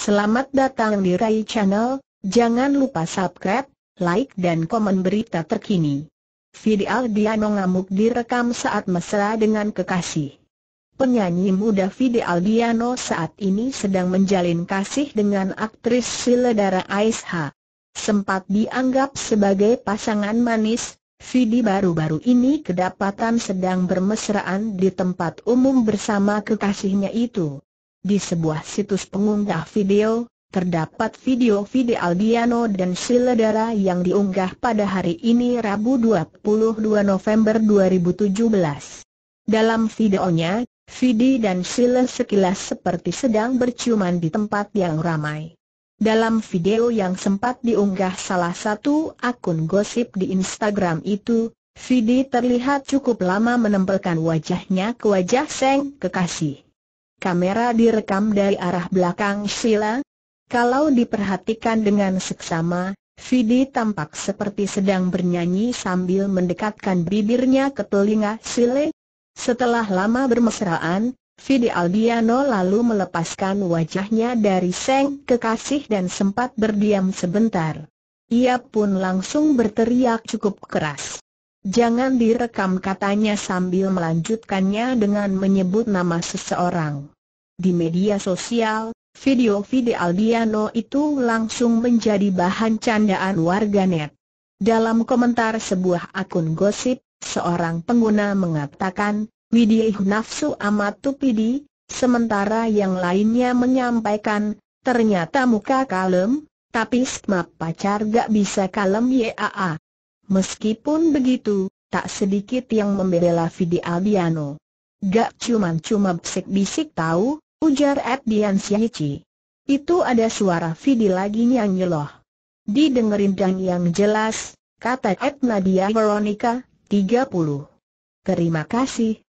Selamat datang di Rai Channel, jangan lupa subscribe, like dan komen berita terkini. Video Aldiano ngamuk direkam saat mesra dengan kekasih. Penyanyi muda Vidi Aldiano saat ini sedang menjalin kasih dengan aktris Siledara Aisha. Sempat dianggap sebagai pasangan manis, Vidi baru-baru ini kedapatan sedang bermesraan di tempat umum bersama kekasihnya itu. Di sebuah situs pengunggah video, terdapat video-video Aldiano dan Siledara yang diunggah pada hari ini Rabu 22 November 2017. Dalam videonya, Vidi dan Sile sekilas seperti sedang berciuman di tempat yang ramai. Dalam video yang sempat diunggah salah satu akun gosip di Instagram itu, Vidi terlihat cukup lama menempelkan wajahnya ke wajah Seng kekasih kamera direkam dari arah belakang Sheila. Kalau diperhatikan dengan seksama, Vidi tampak seperti sedang bernyanyi sambil mendekatkan bibirnya ke telinga Sile. Setelah lama bermesraan, Vidi Aldiano lalu melepaskan wajahnya dari seng kekasih dan sempat berdiam sebentar. Ia pun langsung berteriak cukup keras. Jangan direkam katanya sambil melanjutkannya dengan menyebut nama seseorang. Di media sosial, video video Aldiano itu langsung menjadi bahan candaan warganet. Dalam komentar sebuah akun gosip, seorang pengguna mengatakan, Widih nafsu amat tupidi, sementara yang lainnya menyampaikan, ternyata muka kalem, tapi sma pacar gak bisa kalem yaa. Meskipun begitu, tak sedikit yang membela Vidi Albiano. Gak cuman cuma bisik-bisik tahu, ujar Eddian Siahici. Itu ada suara Vidi lagi yang nyeloh. Didengerin dan yang jelas, kata Ed Nadia Veronica, 30. Terima kasih,